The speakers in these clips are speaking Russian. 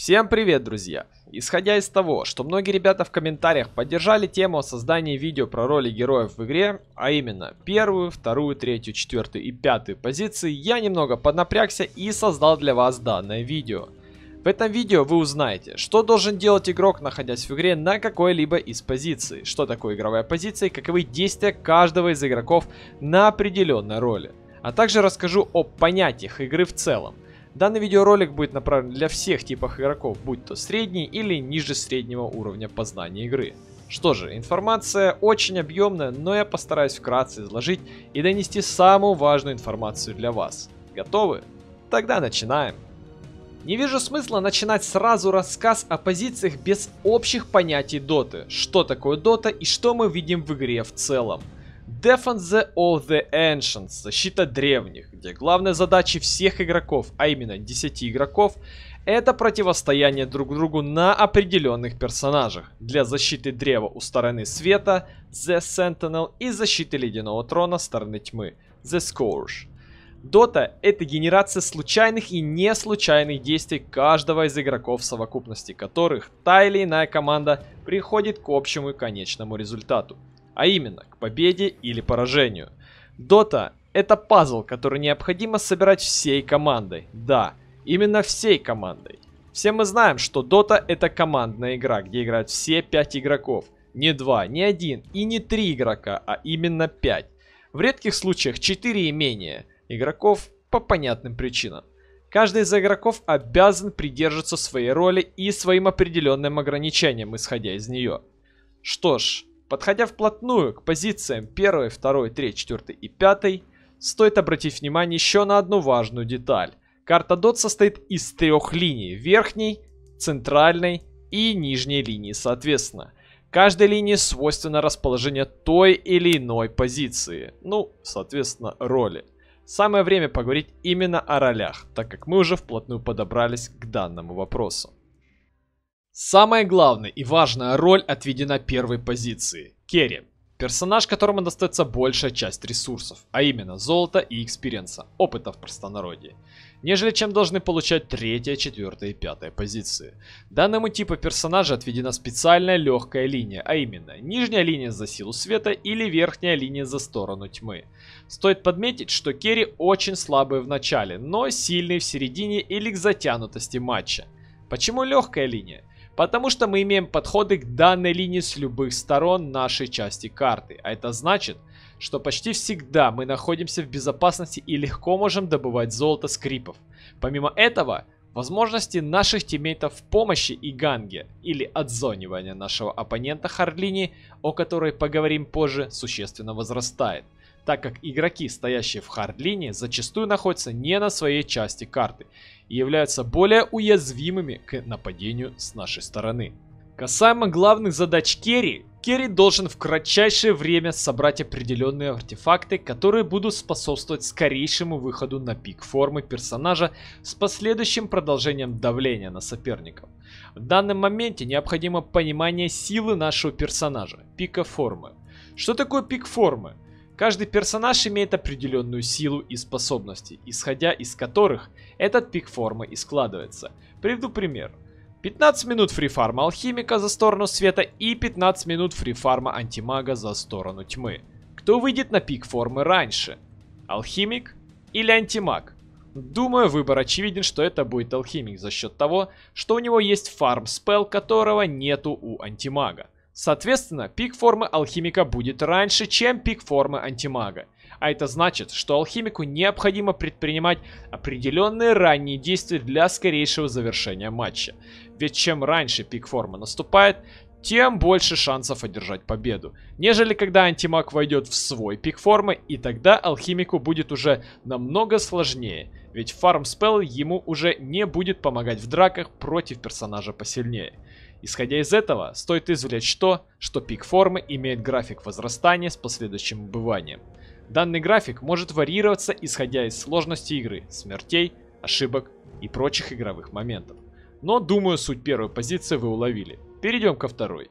Всем привет, друзья! Исходя из того, что многие ребята в комментариях поддержали тему о создании видео про роли героев в игре, а именно первую, вторую, третью, четвертую и пятую позиции, я немного поднапрягся и создал для вас данное видео. В этом видео вы узнаете, что должен делать игрок, находясь в игре на какой-либо из позиций, что такое игровая позиция и каковы действия каждого из игроков на определенной роли. А также расскажу о понятиях игры в целом – Данный видеоролик будет направлен для всех типов игроков, будь то средний или ниже среднего уровня познания игры. Что же, информация очень объемная, но я постараюсь вкратце изложить и донести самую важную информацию для вас. Готовы? Тогда начинаем. Не вижу смысла начинать сразу рассказ о позициях без общих понятий доты, что такое дота и что мы видим в игре в целом – Defense of the Ancients, защита древних, где главная задача всех игроков, а именно 10 игроков, это противостояние друг другу на определенных персонажах. Для защиты древа у стороны света, The Sentinel, и защиты ледяного трона стороны тьмы, The Scourge. Дота — это генерация случайных и не случайных действий каждого из игроков в совокупности которых та или иная команда приходит к общему и конечному результату а именно к победе или поражению. Дота – это пазл, который необходимо собирать всей командой. Да, именно всей командой. Все мы знаем, что Дота – это командная игра, где играют все 5 игроков. Не 2, не 1 и не 3 игрока, а именно 5. В редких случаях 4 и менее игроков по понятным причинам. Каждый из игроков обязан придерживаться своей роли и своим определенным ограничениям, исходя из нее. Что ж, Подходя вплотную к позициям 1, 2, 3, 4 и 5, стоит обратить внимание еще на одну важную деталь. Карта DOT состоит из трех линий, верхней, центральной и нижней линии соответственно. Каждой линии свойственно расположение той или иной позиции, ну, соответственно, роли. Самое время поговорить именно о ролях, так как мы уже вплотную подобрались к данному вопросу. Самая главная и важная роль отведена первой позиции – Керри. Персонаж, которому достается большая часть ресурсов, а именно золото и экспириенса, опыта в простонародье, нежели чем должны получать третья, четвертая и пятая позиции. Данному типу персонажа отведена специальная легкая линия, а именно нижняя линия за силу света или верхняя линия за сторону тьмы. Стоит подметить, что керри очень слабые в начале, но сильные в середине или к затянутости матча. Почему легкая линия? Потому что мы имеем подходы к данной линии с любых сторон нашей части карты. А это значит, что почти всегда мы находимся в безопасности и легко можем добывать золото скрипов. Помимо этого, возможности наших тиммейтов в помощи и ганге или отзонивания нашего оппонента Харлини, о которой поговорим позже, существенно возрастает – так как игроки, стоящие в хард зачастую находятся не на своей части карты и являются более уязвимыми к нападению с нашей стороны. Касаемо главных задач керри, керри должен в кратчайшее время собрать определенные артефакты, которые будут способствовать скорейшему выходу на пик формы персонажа с последующим продолжением давления на соперников. В данном моменте необходимо понимание силы нашего персонажа, пика формы. Что такое пик формы? Каждый персонаж имеет определенную силу и способности, исходя из которых этот пик формы и складывается. Приведу пример. 15 минут фрифарма алхимика за сторону света и 15 минут фрифарма антимага за сторону тьмы. Кто выйдет на пик формы раньше? Алхимик или антимаг? Думаю, выбор очевиден, что это будет алхимик за счет того, что у него есть фарм спел которого нету у антимага. Соответственно, пик формы алхимика будет раньше, чем пик формы антимага. А это значит, что алхимику необходимо предпринимать определенные ранние действия для скорейшего завершения матча. Ведь чем раньше пик формы наступает, тем больше шансов одержать победу, нежели когда антимаг войдет в свой пик формы, и тогда алхимику будет уже намного сложнее, ведь фарм спелл ему уже не будет помогать в драках против персонажа посильнее. Исходя из этого, стоит извлечь то, что пик формы имеет график возрастания с последующим убыванием. Данный график может варьироваться, исходя из сложности игры, смертей, ошибок и прочих игровых моментов. Но, думаю, суть первой позиции вы уловили. Перейдем ко второй.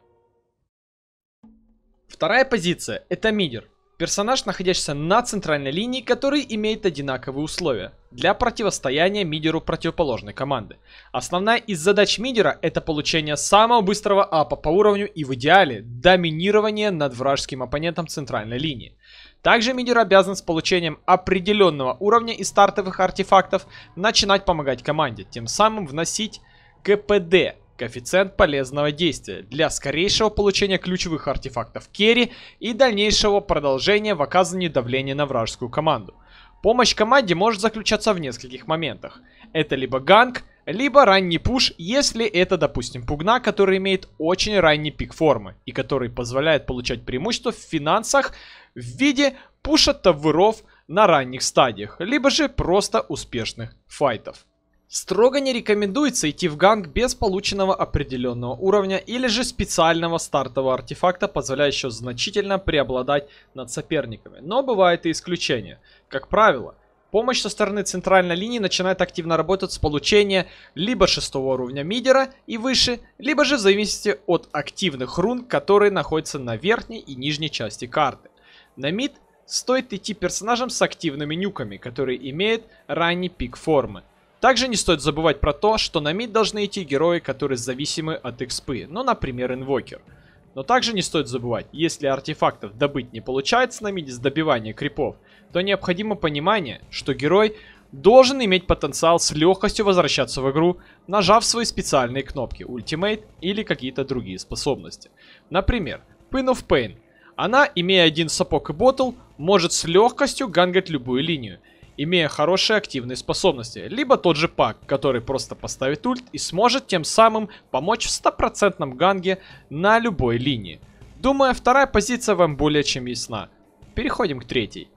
Вторая позиция – это мидер. Персонаж, находящийся на центральной линии, который имеет одинаковые условия для противостояния мидеру противоположной команды. Основная из задач мидера это получение самого быстрого апа по уровню и в идеале доминирование над вражеским оппонентом центральной линии. Также мидер обязан с получением определенного уровня и стартовых артефактов начинать помогать команде, тем самым вносить КПД Коэффициент полезного действия для скорейшего получения ключевых артефактов керри и дальнейшего продолжения в оказании давления на вражескую команду. Помощь команде может заключаться в нескольких моментах. Это либо ганг, либо ранний пуш, если это, допустим, пугна, который имеет очень ранний пик формы и который позволяет получать преимущество в финансах в виде пуша товаров на ранних стадиях, либо же просто успешных файтов. Строго не рекомендуется идти в ганг без полученного определенного уровня или же специального стартового артефакта, позволяющего значительно преобладать над соперниками. Но бывают и исключения. Как правило, помощь со стороны центральной линии начинает активно работать с получения либо шестого уровня мидера и выше, либо же в зависимости от активных рун, которые находятся на верхней и нижней части карты. На мид стоит идти персонажам с активными нюками, которые имеют ранний пик формы. Также не стоит забывать про то, что на мид должны идти герои, которые зависимы от экспы, ну, например, инвокер. Но также не стоит забывать, если артефактов добыть не получается на миде с добивания крипов, то необходимо понимание, что герой должен иметь потенциал с легкостью возвращаться в игру, нажав свои специальные кнопки ультимейт или какие-то другие способности. Например, Pin of Pain. Она, имея один сапог и ботл, может с легкостью гангать любую линию – имея хорошие активные способности, либо тот же пак, который просто поставит ульт и сможет тем самым помочь в стопроцентном ганге на любой линии. Думаю, вторая позиция вам более чем ясна. Переходим к третьей.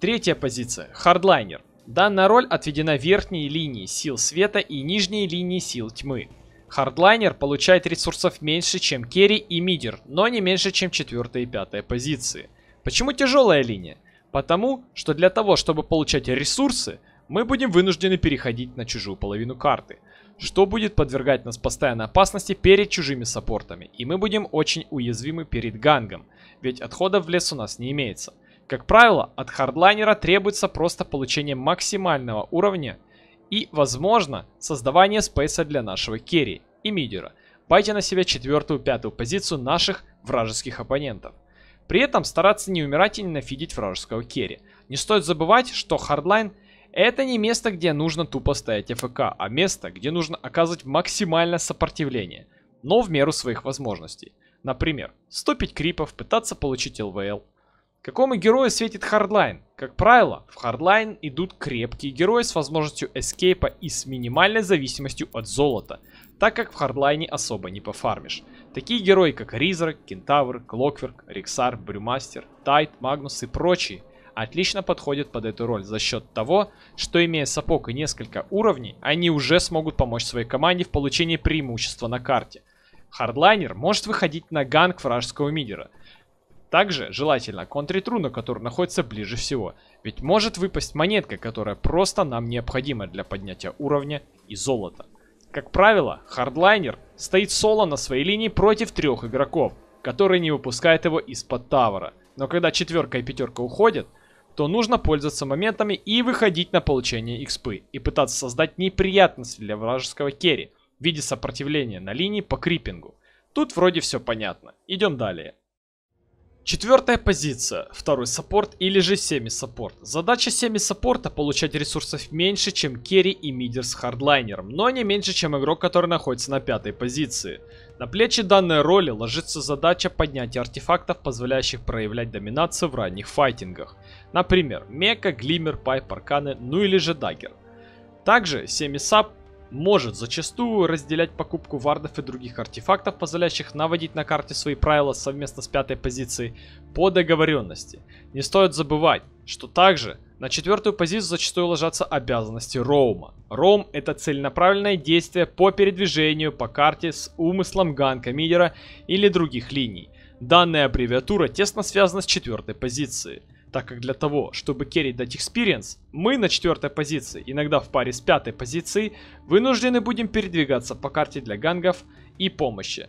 Третья позиция – хардлайнер. Данная роль отведена верхней линии сил света и нижней линии сил тьмы. Хардлайнер получает ресурсов меньше, чем керри и мидер, но не меньше, чем четвертая и пятая позиции. Почему тяжелая линия? Потому что для того, чтобы получать ресурсы, мы будем вынуждены переходить на чужую половину карты, что будет подвергать нас постоянной опасности перед чужими саппортами, и мы будем очень уязвимы перед гангом, ведь отходов в лес у нас не имеется. Как правило, от хардлайнера требуется просто получение максимального уровня и, возможно, создавание спейса для нашего керри и мидера, байте на себя четвертую-пятую позицию наших вражеских оппонентов – при этом стараться не умирать и не нафидить вражеского керри. Не стоит забывать, что хардлайн это не место, где нужно тупо стоять АФК, а место, где нужно оказывать максимальное сопротивление, но в меру своих возможностей. Например, ступить крипов, пытаться получить ЛВЛ. Какому герою светит хардлайн? Как правило, в хардлайн идут крепкие герои с возможностью эскейпа и с минимальной зависимостью от золота – так как в хардлайне особо не пофармишь. Такие герои, как Ризер, Кентавр, Клокверк, Рексар, Брюмастер, Тайт, Магнус и прочие, отлично подходят под эту роль за счет того, что имея сапог и несколько уровней, они уже смогут помочь своей команде в получении преимущества на карте. Хардлайнер может выходить на ганг вражеского мидера. Также желательно контрить руну, которая находится ближе всего, ведь может выпасть монетка, которая просто нам необходима для поднятия уровня и золота. Как правило, хардлайнер стоит соло на своей линии против трех игроков, которые не выпускают его из-под тавара. Но когда четверка и пятерка уходят, то нужно пользоваться моментами и выходить на получение экспы и пытаться создать неприятности для вражеского керри в виде сопротивления на линии по крипингу. Тут вроде все понятно. Идем далее. Четвертая позиция, второй саппорт или же семи-саппорт. Задача семи-саппорта получать ресурсов меньше, чем керри и мидер с хардлайнером, но не меньше, чем игрок, который находится на пятой позиции. На плечи данной роли ложится задача поднятия артефактов, позволяющих проявлять доминацию в ранних файтингах. Например, Мека, Глиммер, Пайп, Арканы, ну или же Дагер. Также 7 сап может зачастую разделять покупку вардов и других артефактов, позволяющих наводить на карте свои правила совместно с пятой позицией по договоренности. Не стоит забывать, что также на четвертую позицию зачастую ложатся обязанности роума. Роум – это целенаправленное действие по передвижению по карте с умыслом ганка мидера или других линий. Данная аббревиатура тесно связана с четвертой позицией – так как для того, чтобы керрить дать экспириенс, мы на четвертой позиции, иногда в паре с пятой позицией, вынуждены будем передвигаться по карте для гангов и помощи.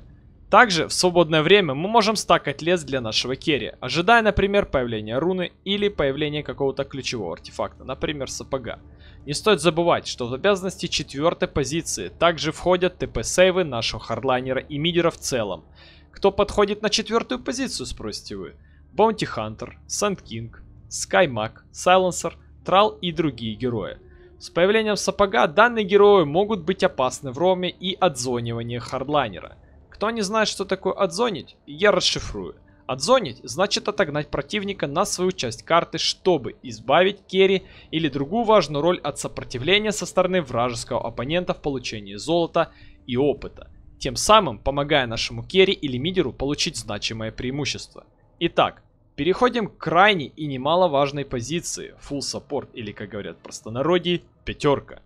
Также в свободное время мы можем стакать лес для нашего керри, ожидая, например, появления руны или появления какого-то ключевого артефакта, например, сапога. Не стоит забывать, что в обязанности четвертой позиции также входят ТП-сейвы нашего хардлайнера и мидера в целом. Кто подходит на четвертую позицию, спросите вы? Bounty Hunter, Sand King, SkyMag, Silencer, Трал и другие герои. С появлением сапога данные герои могут быть опасны в роме и отзонивании хардлайнера. Кто не знает, что такое отзонить, я расшифрую. Отзонить значит отогнать противника на свою часть карты, чтобы избавить керри или другую важную роль от сопротивления со стороны вражеского оппонента в получении золота и опыта, тем самым помогая нашему керри или мидеру получить значимое преимущество – Итак, переходим к крайней и немаловажной позиции. Full support или, как говорят в простонародье, пятерка.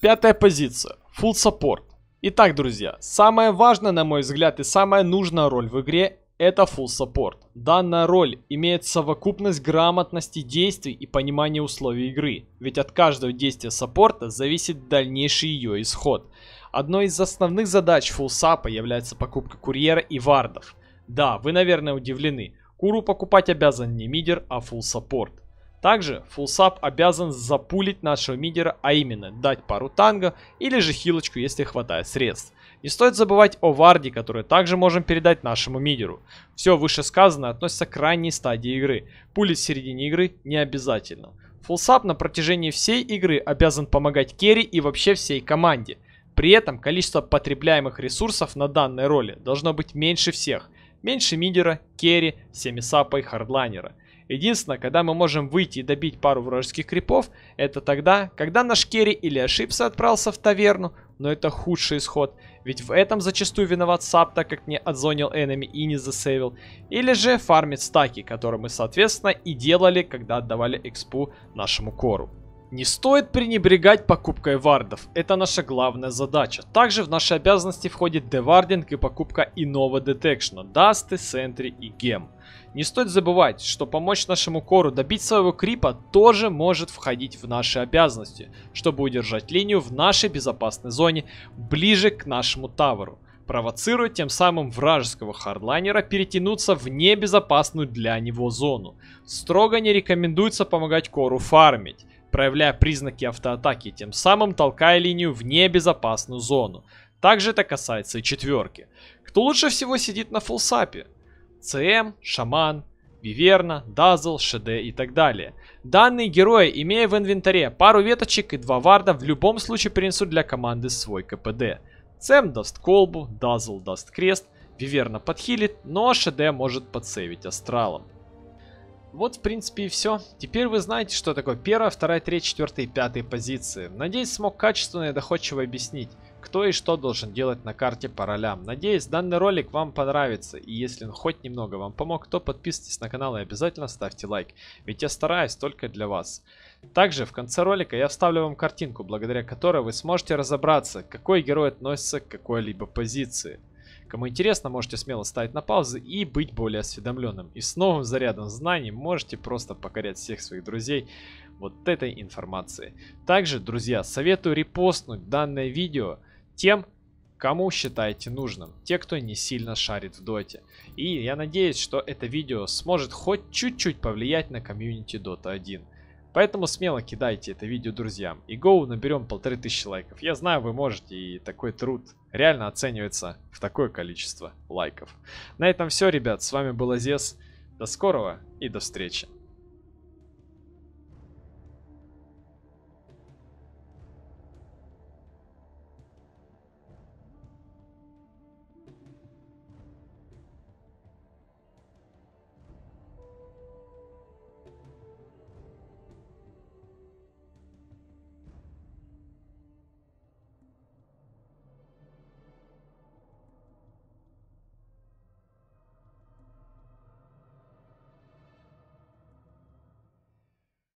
Пятая позиция. Full support. Итак, друзья, самая важная, на мой взгляд, и самая нужная роль в игре это Full Support. Данная роль имеет совокупность грамотности действий и понимания условий игры, ведь от каждого действия саппорта зависит дальнейший ее исход. Одной из основных задач фулсапа является покупка курьера и вардов. Да, вы, наверное, удивлены. Куру покупать обязан не мидер, а full саппорт. Также фулсап обязан запулить нашего мидера, а именно дать пару танго или же хилочку, если хватает средств. Не стоит забывать о варде, которую также можем передать нашему мидеру. Все вышесказанное относится к ранней стадии игры. Пулить в середине игры не обязательно. Фулсап на протяжении всей игры обязан помогать керри и вообще всей команде. При этом количество потребляемых ресурсов на данной роли должно быть меньше всех – Меньше мидера, керри, семисапа и хардлайнера. Единственное, когда мы можем выйти и добить пару вражеских крипов, это тогда, когда наш керри или ошибся отправился в таверну, но это худший исход, ведь в этом зачастую виноват сап, так как не отзонил энеми и не засейвил, или же фармит стаки, которые мы соответственно и делали, когда отдавали экспу нашему кору. Не стоит пренебрегать покупкой вардов, это наша главная задача. Также в наши обязанности входит девардинг и покупка иного детекшена, дасты, сентри и гем. Не стоит забывать, что помочь нашему кору добить своего крипа тоже может входить в наши обязанности, чтобы удержать линию в нашей безопасной зоне ближе к нашему таверу, провоцируя тем самым вражеского хардлайнера перетянуться в небезопасную для него зону. Строго не рекомендуется помогать кору фармить проявляя признаки автоатаки, тем самым толкая линию в небезопасную зону. Также это касается и четверки. Кто лучше всего сидит на фулсапе? ЦМ, Шаман, Виверна, Дазл, ШД и так далее. Данные герои, имея в инвентаре пару веточек и два варда, в любом случае принесут для команды свой КПД. ЦМ даст колбу, Дазл даст крест, Виверна подхилит, но ШД может подсейвить астралом. Вот, в принципе, и все. Теперь вы знаете, что такое первая, вторая, третья, четвертая и пятая позиции. Надеюсь, смог качественно и доходчиво объяснить, кто и что должен делать на карте по ролям. Надеюсь, данный ролик вам понравится, и если он хоть немного вам помог, то подписывайтесь на канал и обязательно ставьте лайк, ведь я стараюсь только для вас. Также в конце ролика я вставлю вам картинку, благодаря которой вы сможете разобраться, какой герой относится к какой-либо позиции. Кому интересно, можете смело ставить на паузу и быть более осведомленным. И с новым зарядом знаний можете просто покорять всех своих друзей вот этой информацией. Также, друзья, советую репостнуть данное видео тем, кому считаете нужным, те, кто не сильно шарит в доте. И я надеюсь, что это видео сможет хоть чуть-чуть повлиять на комьюнити Dota 1. Поэтому смело кидайте это видео друзьям. И гоу наберем полторы тысячи лайков. Я знаю, вы можете, и такой труд реально оценивается в такое количество лайков. На этом все, ребят. С вами был Азес. До скорого и до встречи.